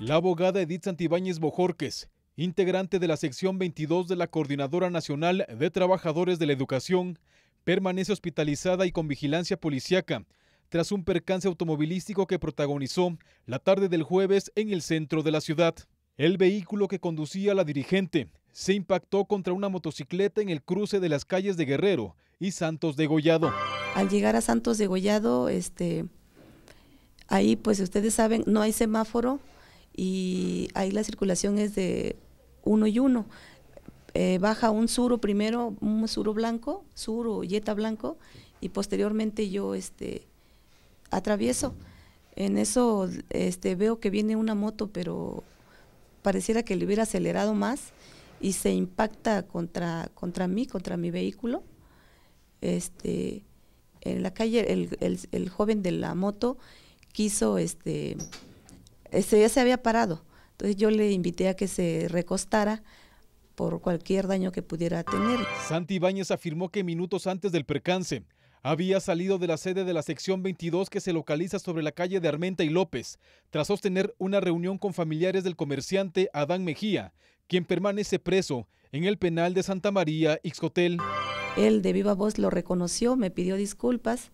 La abogada Edith Santibáñez Bojorques, integrante de la sección 22 de la Coordinadora Nacional de Trabajadores de la Educación, permanece hospitalizada y con vigilancia policiaca tras un percance automovilístico que protagonizó la tarde del jueves en el centro de la ciudad. El vehículo que conducía la dirigente se impactó contra una motocicleta en el cruce de las calles de Guerrero y Santos de Gollado. Al llegar a Santos de Gollado, este, ahí pues ustedes saben, no hay semáforo, y ahí la circulación es de uno y uno. Eh, baja un suro primero, un suro blanco, suro, yeta blanco, y posteriormente yo este, atravieso. En eso este, veo que viene una moto, pero pareciera que le hubiera acelerado más y se impacta contra, contra mí, contra mi vehículo. Este, en la calle el, el joven de la moto quiso este, ya se había parado. Entonces yo le invité a que se recostara por cualquier daño que pudiera tener. Santi Ibáñez afirmó que minutos antes del percance había salido de la sede de la sección 22 que se localiza sobre la calle de Armenta y López, tras sostener una reunión con familiares del comerciante Adán Mejía, quien permanece preso en el penal de Santa María, Ixcotel. Él de viva voz lo reconoció, me pidió disculpas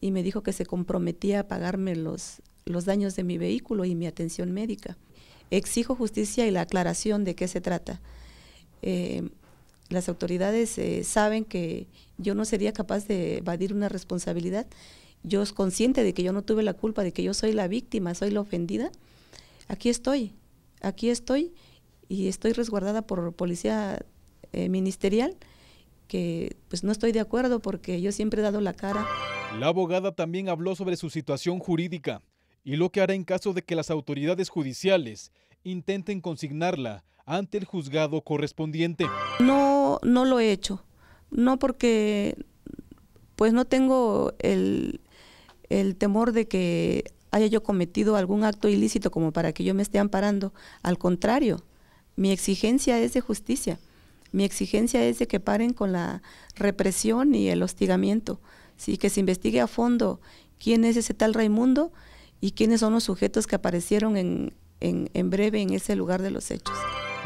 y me dijo que se comprometía a pagarme los, los daños de mi vehículo y mi atención médica. Exijo justicia y la aclaración de qué se trata. Eh, las autoridades eh, saben que yo no sería capaz de evadir una responsabilidad. Yo es consciente de que yo no tuve la culpa, de que yo soy la víctima, soy la ofendida. Aquí estoy, aquí estoy y estoy resguardada por policía eh, ministerial que pues no estoy de acuerdo porque yo siempre he dado la cara. La abogada también habló sobre su situación jurídica y lo que hará en caso de que las autoridades judiciales intenten consignarla ante el juzgado correspondiente. No, no lo he hecho. No porque pues no tengo el, el temor de que haya yo cometido algún acto ilícito como para que yo me esté amparando. Al contrario, mi exigencia es de justicia. Mi exigencia es de que paren con la represión y el hostigamiento, ¿sí? que se investigue a fondo quién es ese tal Raimundo y quiénes son los sujetos que aparecieron en, breve en ese lugar de los hechos.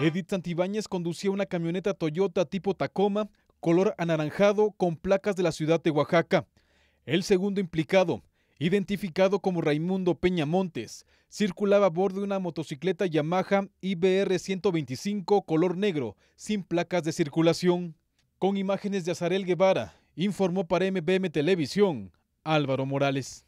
Edith Santibáñez conducía una camioneta Toyota tipo Tacoma, color anaranjado, con placas de la ciudad de Oaxaca. El segundo implicado, identificado como Raimundo Peña Montes, circulaba a bordo de una motocicleta Yamaha IBR 125 color negro, sin placas de circulación. Con imágenes de Azarel Guevara, informó para MBM Televisión Álvaro Morales.